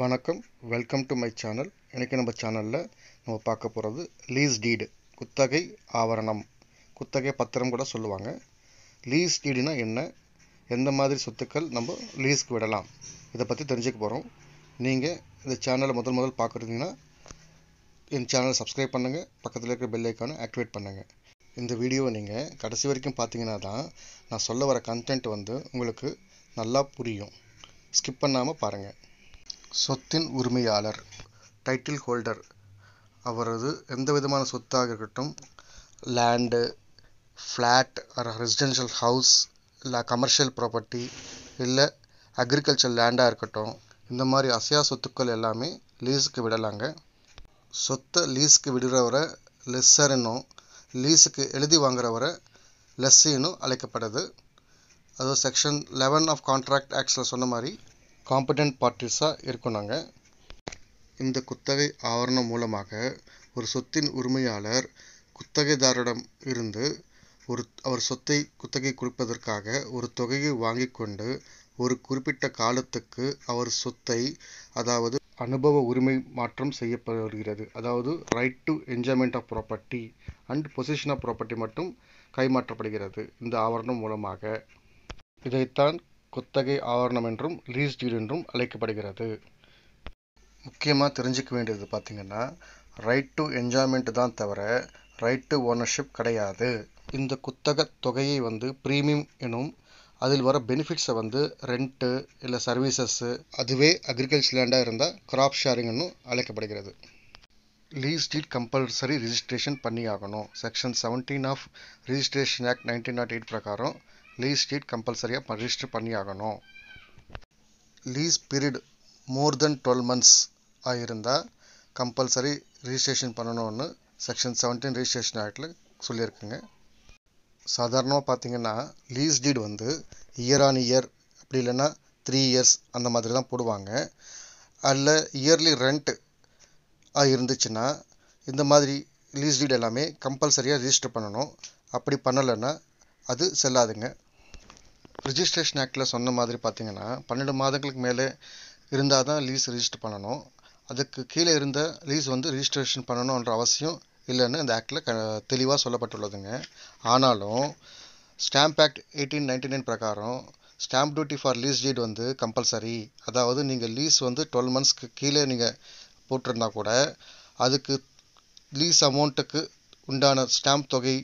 வணக்கம் welcome to my channel இன்றைக்கி நம்ம சேனலில் நம்ம பார்க்க போகிறது லீஸ் டீடு குத்தகை ஆவரணம் குத்தகை பத்திரம் கூட சொல்லுவாங்க லீஸ் டீடுனா என்ன எந்த மாதிரி சொத்துக்கள் நம்ம லீஸ்க்கு விடலாம் இதை பற்றி தெரிஞ்சுக்க போகிறோம் நீங்கள் இந்த சேனலை முதல் முதல் பார்க்குறீங்கன்னா என் சேனலை சப்ஸ்கிரைப் பண்ணுங்கள் பக்கத்தில் இருக்கிற பெல் ஐக்கானை ஆக்டிவேட் பண்ணுங்கள் இந்த வீடியோவை நீங்கள் கடைசி வரைக்கும் பார்த்தீங்கன்னா தான் நான் சொல்ல வர கண்டென்ட் வந்து உங்களுக்கு நல்லா புரியும் ஸ்கிப் பண்ணாமல் பாருங்கள் சொத்தின் உரிமையாளர் டைட்டில் ஹோல்டர் அவரது எந்த விதமான சொத்தாக இருக்கட்டும் land flat or residential house இல்லை கமர்ஷியல் ப்ராப்பர்ட்டி இல்லை அக்ரிகல்ச்சர் லேண்டாக இருக்கட்டும் இந்த மாதிரி அசையா சொத்துக்கள் எல்லாமே லீஸுக்கு விடலாங்க சொத்தை லீஸுக்கு விடுறவரை லெஸ்ஸர்னும் லீஸுக்கு எழுதி வாங்குறவரை லெஸ்ஸின்னு அழைக்கப்படுது அது செக்ஷன் லெவன் ஆஃப் கான்ட்ராக்ட் ஆக்ட்ஸில் சொன்ன மாதிரி காம்படண்ட் பார்ட்டிஸாக இருக்கோம் நாங்கள் இந்த குத்தகை ஆவரணம் மூலமாக ஒரு சொத்தின் உரிமையாளர் குத்தகைதாரிடம் இருந்து ஒரு அவர் சொத்தை குத்தகை கொடுப்பதற்காக ஒரு தொகையை வாங்கி கொண்டு ஒரு குறிப்பிட்ட காலத்துக்கு அவர் சொத்தை அதாவது அனுபவ உரிமை மாற்றம் செய்யப்படுகிறது அதாவது right to enjoyment of property and possession of property மட்டும் கைமாற்றப்படுகிறது இந்த ஆவரணம் மூலமாக இதைத்தான் குத்தகை ஆவரணம் என்றும் லீஸ் டீடு என்றும் அழைக்கப்படுகிறது முக்கியமாக தெரிஞ்சிக்க வேண்டியது பார்த்திங்கன்னா ரைட் டு என்ஜாய்மெண்ட் தான் தவிர ரைட் டு ஓனர்ஷிப் கிடையாது இந்த குத்தக தொகையை வந்து ப்ரீமியம் எனும் அதில் வர பெனிஃபிட்ஸை வந்து ரெண்ட்டு இல்லை சர்வீசஸ்ஸு அதுவே அக்ரிகல்ச்சர் லேண்டாக இருந்தால் கிராப் ஷேரிங்னு அழைக்கப்படுகிறது லீஸ் டீட் கம்பல்சரி ரிஜிஸ்ட்ரேஷன் பண்ணி ஆகணும் section seventeen of registration act nineteen naught eight பிரகாரம் லீஸ் டீட் கம்பல்சரியாக ரிஜிஸ்டர் பண்ணி ஆகணும் lease period more than twelve months ஆகியிருந்தால் கம்பல்சரி ரிஜிஸ்ட்ரேஷன் பண்ணணும்னு செக்ஷன் செவன்டீன் ரிஜிஸ்ட்ரேஷன் ஆக்டில் சொல்லியிருக்குங்க சாதாரணமாக பார்த்தீங்கன்னா லீஸ் டீட் வந்து இயர் ஆன் இயர் அப்படி இல்லைன்னா த்ரீ இயர்ஸ் அந்த மாதிரி தான் போடுவாங்க அதில் இயர்லி ரெண்ட் இருந்துச்சுன்னா இந்த மாதிரி லீஸ் டீட் எல்லாமே கம்பல்சரியாக ரிஜிஸ்டர் பண்ணணும் அப்படி பண்ணலைன்னா அது செல்லாதுங்க ரிஜிஸ்ட்ரேஷன் ஆக்டில் சொன்ன மாதிரி பார்த்தீங்கன்னா பன்னெண்டு மாதங்களுக்கு மேலே இருந்தால் தான் லீஸ் ரிஜிஸ்டர் பண்ணணும் அதுக்கு கீழே இருந்த லீஸ் வந்து ரிஜிஸ்ட்ரேஷன் பண்ணணுன்ற அவசியம் இல்லைன்னு அந்த ஆக்டில் க தெளிவாக சொல்லப்பட்டுள்ளதுங்க ஆனாலும் stamp act eighteen ninety nine பிரகாரம் stamp duty for lease deed வந்து கம்பல்சரி அதாவது நீங்கள் லீஸ் வந்து டுவெல் மந்த்ஸ்க்கு கீழே நீங்கள் போட்டிருந்தா கூட அதுக்கு லீஸ் அமௌண்ட்டுக்கு உண்டான ஸ்டாம்ப் தொகை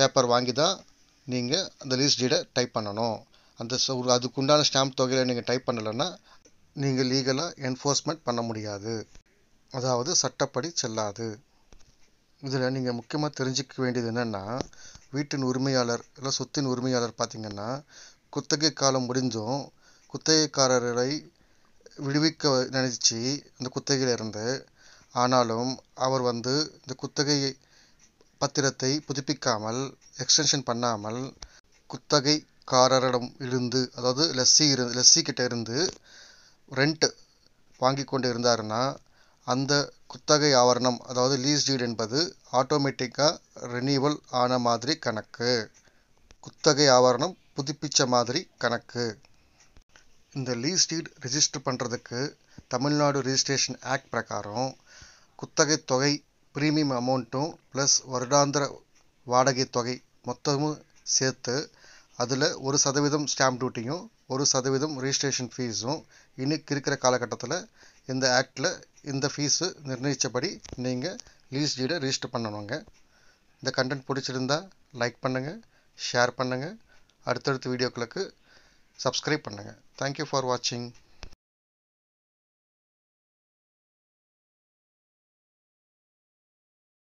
பேப்பர் வாங்கி தான் நீங்கள் அந்த லீஸ் டீடை டைப் பண்ணணும் அந்த ஒரு அதுக்குண்டான ஸ்டாம்ப் தொகையில் நீங்கள் டைப் பண்ணலைன்னா நீங்கள் லீகலாக என்ஃபோர்ஸ்மெண்ட் பண்ண முடியாது அதாவது சட்டப்படி செல்லாது இதில் நீங்கள் முக்கியமாக தெரிஞ்சிக்க வேண்டியது என்னென்னா வீட்டின் உரிமையாளர் இல்லை சொத்தின் உரிமையாளர் பார்த்திங்கன்னா குத்தகை காலம் முடிஞ்சும் குத்தகைக்காரரை விடுவிக்க நினச்சி இந்த குத்தகையில் இருந்து ஆனாலும் அவர் வந்து இந்த குத்தகையை பத்திரத்தை புதுப்பிக்காமல் எக்ஸ்டென்ஷன் பண்ணாமல் குத்தகைக்காரரிடம் இருந்து அதாவது லெஸ்ஸி இரு லெஸ்ஸி கிட்ட இருந்து ரெண்ட் வாங்கி கொண்டு இருந்தாருன்னா அந்த குத்தகை ஆவரணம் அதாவது லீஸ் டீட் என்பது ஆட்டோமேட்டிக்காக ரெனியூவல் ஆன மாதிரி கணக்கு குத்தகை ஆவரணம் புதுப்பித்த மாதிரி கணக்கு இந்த லீஸ் டீட் ரிஜிஸ்டர் பண்ணுறதுக்கு தமிழ்நாடு ரிஜிஸ்ட்ரேஷன் ஆக்ட் பிரகாரம் குத்தகை தொகை ப்ரீமியம் அமௌண்ட்டும் ப்ளஸ் வருடாந்திர வாடகை தொகை மொத்தமும் சேர்த்து அதில் ஒரு சதவீதம் ஸ்டாம்ப் டியூட்டியும் ஒரு சதவீதம் ரிஜிஸ்ட்ரேஷன் ஃபீஸும் இன்னைக்கு இருக்கிற காலகட்டத்தில் இந்த ஆக்டில் இந்த ஃபீஸு நிர்ணயித்தபடி நீங்கள் லீஸ் டீடை ரிஜிஸ்டர் பண்ணணுங்க இந்த கண்டென்ட் பிடிச்சிருந்தா லைக் பண்ணுங்கள் ஷேர் பண்ணுங்கள் அடுத்தடுத்த வீடியோக்களுக்கு சப்ஸ்கிரைப் பண்ணுங்கள் தேங்க்யூ ஃபார் வாட்சிங்